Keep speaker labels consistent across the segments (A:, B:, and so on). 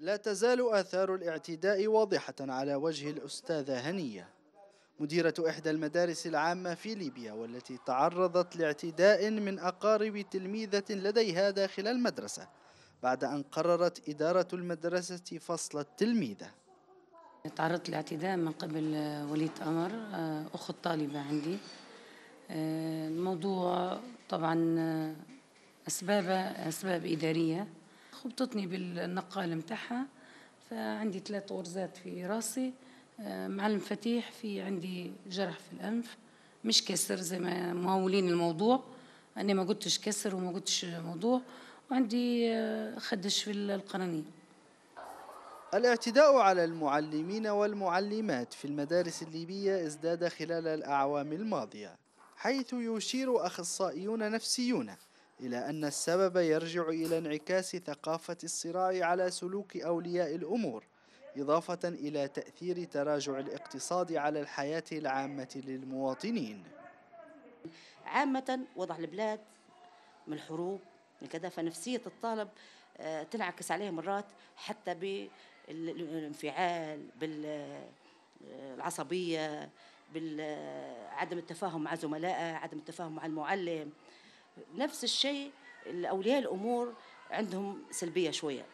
A: لا تزال آثار الاعتداء واضحة على وجه الأستاذة هنية مديرة إحدى المدارس العامة في ليبيا والتي تعرضت لاعتداء من أقارب تلميذة لديها داخل المدرسة بعد أن قررت إدارة المدرسة فصل التلميذة تعرضت لاعتداء من
B: قبل وليد أمر آه، أخت طالبة عندي آه، الموضوع طبعا آه، أسباب أسباب إدارية خبطتني بالنقال متاعها فعندي ثلاث غرزات في راسي آه، مع المفاتيح في عندي جرح في الأنف مش كسر زي ما مهولين الموضوع أنا ما قلتش كسر وما قلتش موضوع وعندي آه، خدش في القرنين
A: الاعتداء على المعلمين والمعلمات في المدارس الليبية ازداد خلال الأعوام الماضية حيث يشير أخصائيون نفسيون إلى أن السبب يرجع إلى انعكاس ثقافة الصراع على سلوك أولياء الأمور إضافة إلى تأثير تراجع الاقتصاد على الحياة العامة للمواطنين عامة وضع البلاد من الحروب من كذا فنفسية الطالب آه، تنعكس
C: عليه مرات حتى بالانفعال بالعصبية آه، بالعدم التفاهم مع زملائه عدم التفاهم مع المعلم نفس الشيء اولياء الامور عندهم سلبيه شويه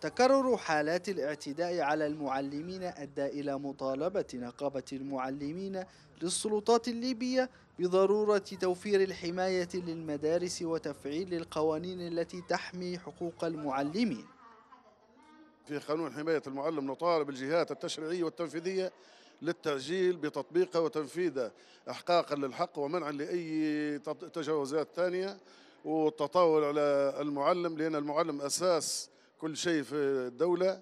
A: تكرر حالات الاعتداء على المعلمين أدى إلى مطالبة نقابة المعلمين للسلطات الليبية بضرورة توفير الحماية للمدارس وتفعيل القوانين التي تحمي حقوق المعلمين
D: في قانون حماية المعلم نطالب الجهات التشريعية والتنفيذية للتأجيل بتطبيقه وتنفيذه احقاقا للحق ومنعا لاي تجاوزات ثانيه والتطاول على المعلم لان المعلم
A: اساس كل شيء في الدوله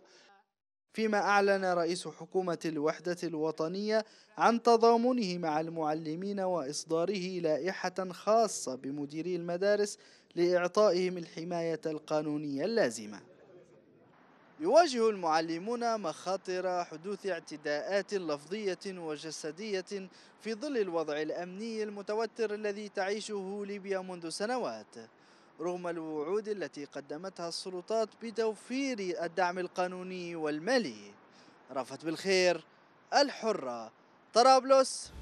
A: فيما أعلن رئيس حكومة الوحدة الوطنية عن تضامنه مع المعلمين وإصداره لائحة خاصة بمديري المدارس لإعطائهم الحماية القانونية اللازمة يواجه المعلمون مخاطر حدوث اعتداءات لفظية وجسدية في ظل الوضع الأمني المتوتر الذي تعيشه ليبيا منذ سنوات رغم الوعود التي قدمتها السلطات بتوفير الدعم القانوني والمالي رافت بالخير الحرة طرابلس